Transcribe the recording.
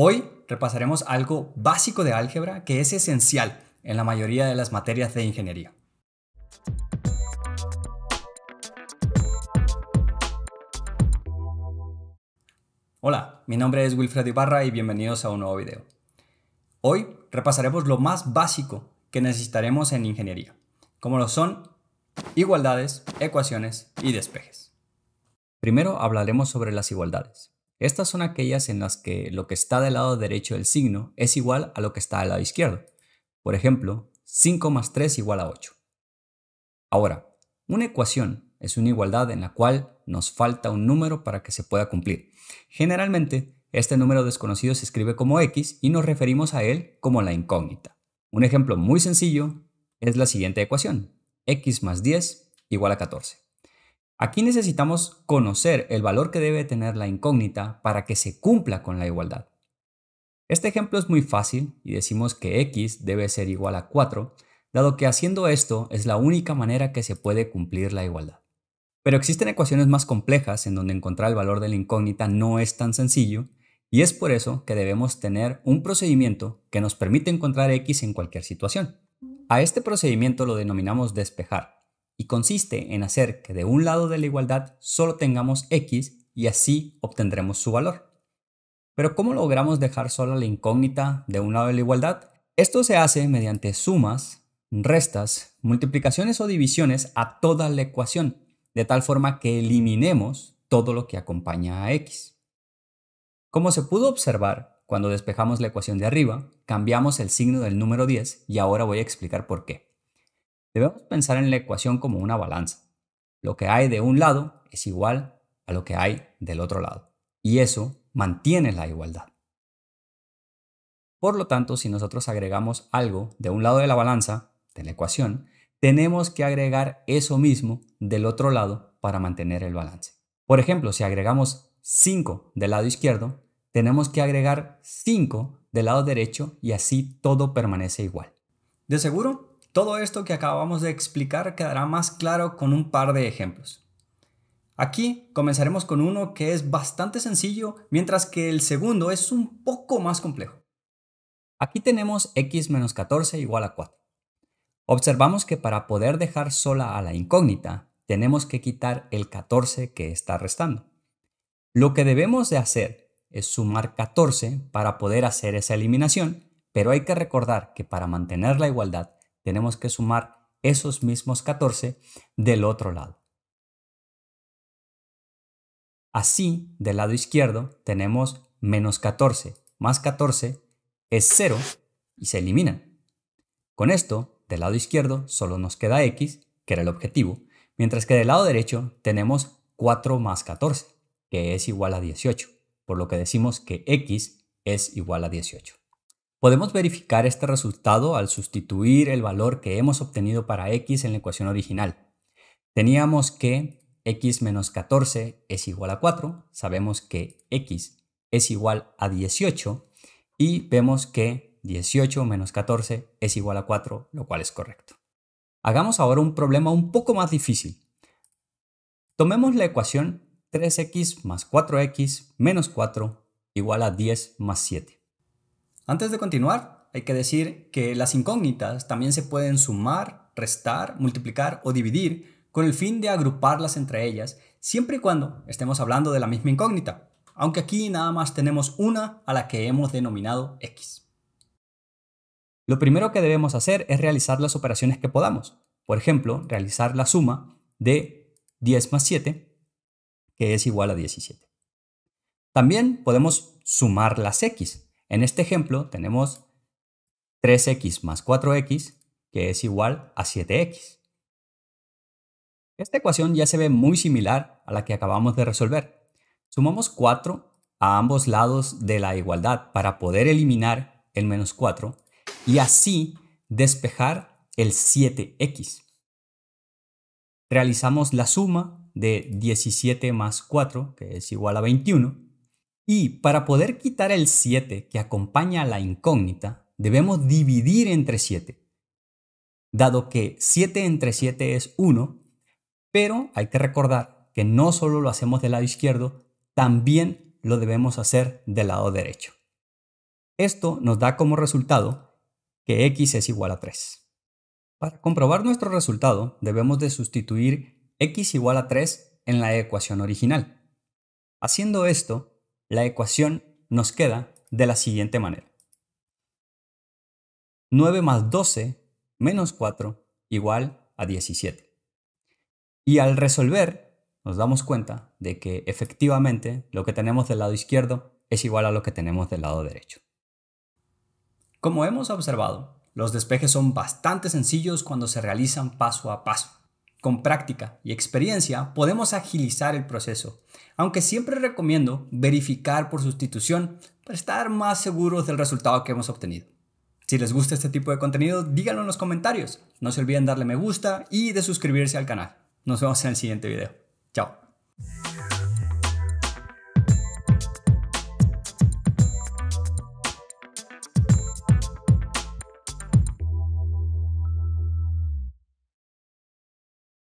Hoy repasaremos algo básico de álgebra que es esencial en la mayoría de las materias de ingeniería. Hola, mi nombre es Wilfred Ibarra y bienvenidos a un nuevo video. Hoy repasaremos lo más básico que necesitaremos en ingeniería, como lo son igualdades, ecuaciones y despejes. Primero hablaremos sobre las igualdades. Estas son aquellas en las que lo que está del lado derecho del signo es igual a lo que está del lado izquierdo. Por ejemplo, 5 más 3 igual a 8. Ahora, una ecuación es una igualdad en la cual nos falta un número para que se pueda cumplir. Generalmente, este número desconocido se escribe como x y nos referimos a él como la incógnita. Un ejemplo muy sencillo es la siguiente ecuación. x más 10 igual a 14. Aquí necesitamos conocer el valor que debe tener la incógnita para que se cumpla con la igualdad. Este ejemplo es muy fácil y decimos que x debe ser igual a 4, dado que haciendo esto es la única manera que se puede cumplir la igualdad. Pero existen ecuaciones más complejas en donde encontrar el valor de la incógnita no es tan sencillo y es por eso que debemos tener un procedimiento que nos permite encontrar x en cualquier situación. A este procedimiento lo denominamos despejar y consiste en hacer que de un lado de la igualdad solo tengamos x y así obtendremos su valor. Pero ¿cómo logramos dejar sola la incógnita de un lado de la igualdad? Esto se hace mediante sumas, restas, multiplicaciones o divisiones a toda la ecuación, de tal forma que eliminemos todo lo que acompaña a x. Como se pudo observar, cuando despejamos la ecuación de arriba, cambiamos el signo del número 10 y ahora voy a explicar por qué. Debemos pensar en la ecuación como una balanza. Lo que hay de un lado es igual a lo que hay del otro lado. Y eso mantiene la igualdad. Por lo tanto, si nosotros agregamos algo de un lado de la balanza, de la ecuación, tenemos que agregar eso mismo del otro lado para mantener el balance. Por ejemplo, si agregamos 5 del lado izquierdo, tenemos que agregar 5 del lado derecho y así todo permanece igual. De seguro, todo esto que acabamos de explicar quedará más claro con un par de ejemplos. Aquí comenzaremos con uno que es bastante sencillo, mientras que el segundo es un poco más complejo. Aquí tenemos x menos 14 igual a 4. Observamos que para poder dejar sola a la incógnita, tenemos que quitar el 14 que está restando. Lo que debemos de hacer es sumar 14 para poder hacer esa eliminación, pero hay que recordar que para mantener la igualdad tenemos que sumar esos mismos 14 del otro lado. Así, del lado izquierdo tenemos menos 14 más 14 es 0 y se eliminan. Con esto, del lado izquierdo solo nos queda x, que era el objetivo, mientras que del lado derecho tenemos 4 más 14, que es igual a 18, por lo que decimos que x es igual a 18. Podemos verificar este resultado al sustituir el valor que hemos obtenido para x en la ecuación original. Teníamos que x menos 14 es igual a 4, sabemos que x es igual a 18 y vemos que 18 menos 14 es igual a 4, lo cual es correcto. Hagamos ahora un problema un poco más difícil. Tomemos la ecuación 3x más 4x menos 4 igual a 10 más 7. Antes de continuar, hay que decir que las incógnitas también se pueden sumar, restar, multiplicar o dividir con el fin de agruparlas entre ellas, siempre y cuando estemos hablando de la misma incógnita, aunque aquí nada más tenemos una a la que hemos denominado x. Lo primero que debemos hacer es realizar las operaciones que podamos. Por ejemplo, realizar la suma de 10 más 7, que es igual a 17. También podemos sumar las x, en este ejemplo tenemos 3x más 4x, que es igual a 7x. Esta ecuación ya se ve muy similar a la que acabamos de resolver. Sumamos 4 a ambos lados de la igualdad para poder eliminar el menos 4 y así despejar el 7x. Realizamos la suma de 17 más 4, que es igual a 21, y para poder quitar el 7 que acompaña a la incógnita, debemos dividir entre 7. Dado que 7 entre 7 es 1, pero hay que recordar que no solo lo hacemos del lado izquierdo, también lo debemos hacer del lado derecho. Esto nos da como resultado que x es igual a 3. Para comprobar nuestro resultado, debemos de sustituir x igual a 3 en la ecuación original. Haciendo esto, la ecuación nos queda de la siguiente manera. 9 más 12 menos 4 igual a 17. Y al resolver, nos damos cuenta de que efectivamente lo que tenemos del lado izquierdo es igual a lo que tenemos del lado derecho. Como hemos observado, los despejes son bastante sencillos cuando se realizan paso a paso. Con práctica y experiencia podemos agilizar el proceso, aunque siempre recomiendo verificar por sustitución para estar más seguros del resultado que hemos obtenido. Si les gusta este tipo de contenido, díganlo en los comentarios. No se olviden darle me gusta y de suscribirse al canal. Nos vemos en el siguiente video. Chao.